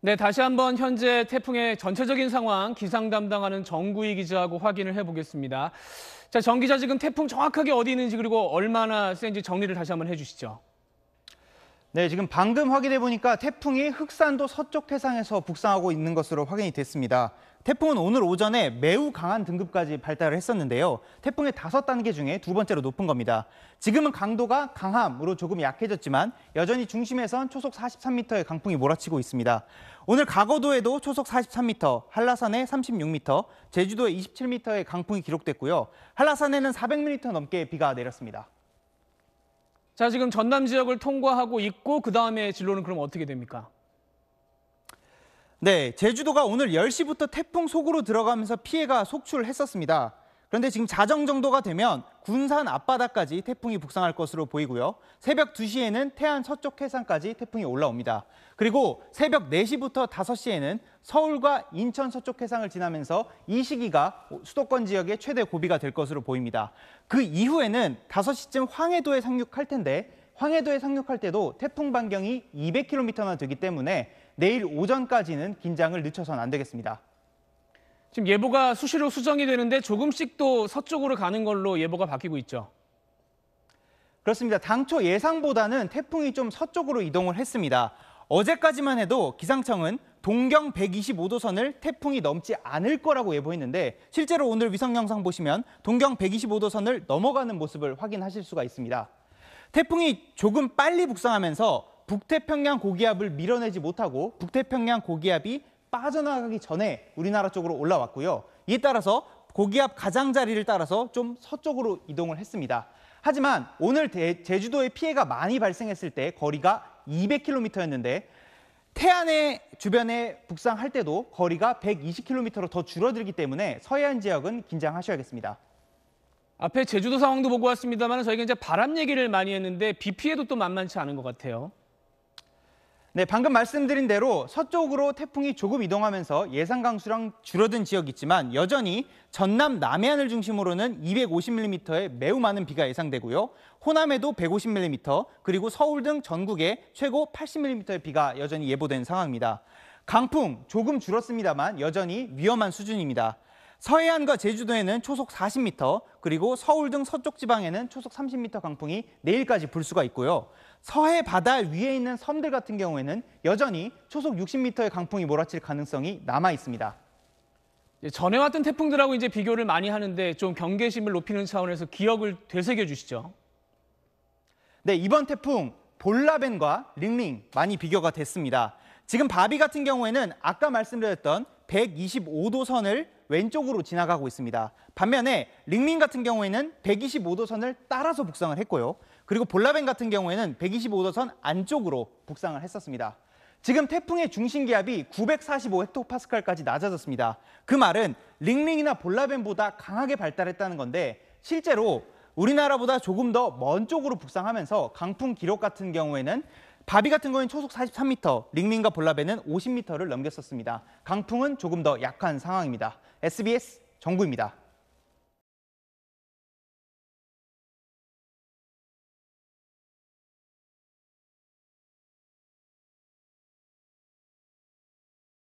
네, 다시 한번 현재 태풍의 전체적인 상황 기상 담당하는 정구희 기자하고 확인을 해보겠습니다. 자, 정 기자 지금 태풍 정확하게 어디 있는지 그리고 얼마나 센지 정리를 다시 한번 해주시죠. 네, 지금 방금 확인해 보니까 태풍이 흑산도 서쪽 해상에서 북상하고 있는 것으로 확인이 됐습니다. 태풍은 오늘 오전에 매우 강한 등급까지 발달을 했었는데요. 태풍의 다섯 단계 중에 두 번째로 높은 겁니다. 지금은 강도가 강함으로 조금 약해졌지만 여전히 중심에선 초속 43m의 강풍이 몰아치고 있습니다. 오늘 가거도에도 초속 43m, 한라산에 36m, 제주도에 27m의 강풍이 기록됐고요. 한라산에는 400mm 넘게 비가 내렸습니다. 자, 지금 전남 지역을 통과하고 있고 그 다음에 진로는 그럼 어떻게 됩니까? 네, 제주도가 오늘 10시부터 태풍 속으로 들어가면서 피해가 속출했었습니다. 그런데 지금 자정 정도가 되면 군산 앞바다까지 태풍이 북상할 것으로 보이고요. 새벽 2시에는 태안 서쪽 해상까지 태풍이 올라옵니다. 그리고 새벽 4시부터 5시에는 서울과 인천 서쪽 해상을 지나면서 이 시기가 수도권 지역의 최대 고비가 될 것으로 보입니다. 그 이후에는 5시쯤 황해도에 상륙할 텐데 황해도에 상륙할 때도 태풍 반경이 200km나 되기 때문에 내일 오전까지는 긴장을 늦춰선 안 되겠습니다. 지금 예보가 수시로 수정이 되는데 조금씩 또 서쪽으로 가는 걸로 예보가 바뀌고 있죠. 그렇습니다. 당초 예상보다는 태풍이 좀 서쪽으로 이동을 했습니다. 어제까지만 해도 기상청은 동경 125도선을 태풍이 넘지 않을 거라고 예보했는데 실제로 오늘 위성 영상 보시면 동경 125도선을 넘어가는 모습을 확인하실 수가 있습니다. 태풍이 조금 빨리 북상하면서 북태평양 고기압을 밀어내지 못하고 북태평양 고기압이 빠져나가기 전에 우리나라 쪽으로 올라왔고요. 이에 따라서 고기압 가장자리를 따라서 좀 서쪽으로 이동을 했습니다. 하지만 오늘 대, 제주도에 피해가 많이 발생했을 때 거리가 200km였는데 태안의 주변에 북상할 때도 거리가 120km로 더 줄어들기 때문에 서해안 지역은 긴장하셔야겠습니다. 앞에 제주도 상황도 보고 왔습니다만 저희가 이제 바람 얘기를 많이 했는데 비 피해도 또 만만치 않은 것 같아요. 네, 방금 말씀드린 대로 서쪽으로 태풍이 조금 이동하면서 예상 강수량 줄어든 지역이 있지만 여전히 전남 남해안을 중심으로는 250mm의 매우 많은 비가 예상되고요. 호남에도 150mm, 그리고 서울 등 전국에 최고 80mm의 비가 여전히 예보된 상황입니다. 강풍 조금 줄었습니다만 여전히 위험한 수준입니다. 서해안과 제주도에는 초속 40m, 그리고 서울 등 서쪽 지방에는 초속 30m 강풍이 내일까지 불 수가 있고요. 서해 바다 위에 있는 섬들 같은 경우에는 여전히 초속 60m의 강풍이 몰아칠 가능성이 남아 있습니다. 전에 왔던 태풍들하고 이제 비교를 많이 하는데 좀 경계심을 높이는 차원에서 기억을 되새겨 주시죠. 네, 이번 태풍 볼라벤과 링링 많이 비교가 됐습니다. 지금 바비 같은 경우에는 아까 말씀드렸던 125도 선을 왼쪽으로 지나가고 있습니다. 반면에 링민 같은 경우에는 125도선을 따라서 북상을 했고요. 그리고 볼라벤 같은 경우에는 125도선 안쪽으로 북상을 했었습니다. 지금 태풍의 중심 기압이 945헥토파스칼까지 낮아졌습니다. 그 말은 링링이나 볼라벤보다 강하게 발달했다는 건데 실제로 우리나라보다 조금 더 먼 쪽으로 북상하면서 강풍 기록 같은 경우에는 바비 같은 거인 초속 43m, 링링과 볼라벤은 50m를 넘겼었습니다. 강풍은 조금 더 약한 상황입니다. SBS 정구입니다.